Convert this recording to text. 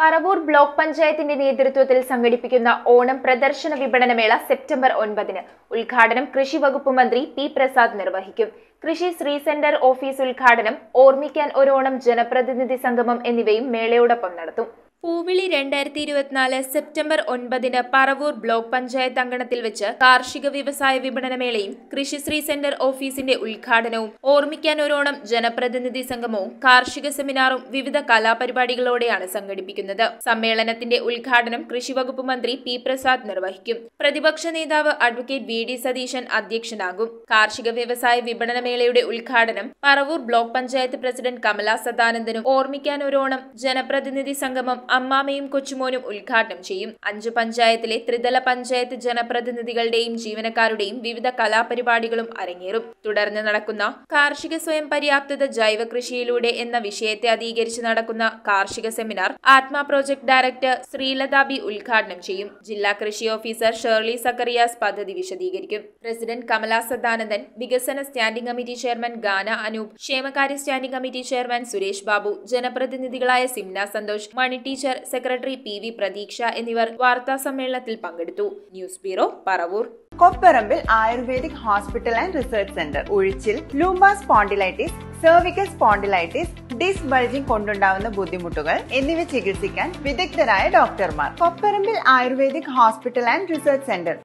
Paravur block പഞ്ചായത്തിന്റെ നേതൃത്വത്തിൽ സംഘടിപ്പിക്കുന്ന ഓണം പ്രദർശന വിപണനമേള സെപ്റ്റംബർ ഒൻപതിന് ഉദ്ഘാടനം കൃഷി വകുപ്പ് മന്ത്രി പി പ്രസാദ് നിർവഹിക്കും കൃഷി ശ്രീ സെന്റർ ഓഫീസ് ഉദ്ഘാടനം ഓർമ്മിക്കാൻ ഒരോണം ജനപ്രതിനിധി സംഗമം എന്നിവയും മേളയോടൊപ്പം നടത്തും പൂവിളി രണ്ടായിരത്തി ഇരുപത്തിനാല് സെപ്റ്റംബർ ഒൻപതിന് പറവൂർ ബ്ലോക്ക് പഞ്ചായത്ത് അങ്കണത്തിൽ വെച്ച് കാർഷിക വ്യവസായ വിപണന മേളയും കൃഷിശ്രീ സെന്റർ ഓഫീസിന്റെ ഉദ്ഘാടനവും ഓർമ്മിക്കാൻ ഒരോണം ജനപ്രതിനിധി സംഗമവും കാർഷിക സെമിനാറും വിവിധ കലാപരിപാടികളോടെയാണ് സംഘടിപ്പിക്കുന്നത് സമ്മേളനത്തിന്റെ ഉദ്ഘാടനം കൃഷിവകുപ്പ് മന്ത്രി പി പ്രസാദ് നിർവഹിക്കും പ്രതിപക്ഷ നേതാവ് അഡ്വക്കേറ്റ് വി ഡി സതീശൻ അധ്യക്ഷനാകും കാർഷിക വ്യവസായ വിപണന മേളയുടെ ഉദ്ഘാടനം പറവൂർ ബ്ലോക്ക് പഞ്ചായത്ത് പ്രസിഡന്റ് കമലാ സദാനന്ദനും ഓർമ്മിക്കാൻ ഒരോണം ജനപ്രതിനിധി സംഗമം അമ്മാമയും കൊച്ചുമോനും ഉദ്ഘാടനം ചെയ്യും അഞ്ചു പഞ്ചായത്തിലെ ത്രിതല പഞ്ചായത്ത് ജനപ്രതിനിധികളുടെയും ജീവനക്കാരുടെയും വിവിധ കലാപരിപാടികളും അരങ്ങേറും തുടർന്ന് നടക്കുന്ന കാർഷിക സ്വയം പര്യാപ്തത ജൈവ കൃഷിയിലൂടെ എന്ന വിഷയത്തെ അധികരിച്ച് നടക്കുന്ന കാർഷിക സെമിനാർ ആത്മ പ്രോജക്ട് ഡയറക്ടർ ശ്രീലതാ ബി ഉദ്ഘാടനം ചെയ്യും ജില്ലാ കൃഷി ഓഫീസർ ഷേർലി സക്കറിയാസ് പദ്ധതി വിശദീകരിക്കും പ്രസിഡന്റ് കമല സദാനന്ദൻ വികസന സ്റ്റാൻഡിംഗ് കമ്മിറ്റി ചെയർമാൻ ഗാന അനൂപ് ക്ഷേമകാര്യ standing committee chairman Suresh Babu ജനപ്രതിനിധികളായ Simna Santhosh Mani T teacher secretary P V Pratheeksha എന്നിവർ വാർത്താ സമ്മേളനത്തിൽ പങ്കെടുത്തു news bureau Paravur Kopparambil ayurvedic hospital and research centre ഒഴിച്ചിൽ lumbar spondylitis cervical spondylitis disc bulging കൊണ്ടുണ്ടാവുന്ന ബുദ്ധിമുട്ടുകൾ എന്നിവ ചികിത്സിക്കാൻ വിദഗ്ധരായ ഡോക്ടർമാർ Kopparambil ayurvedic hospital and research centre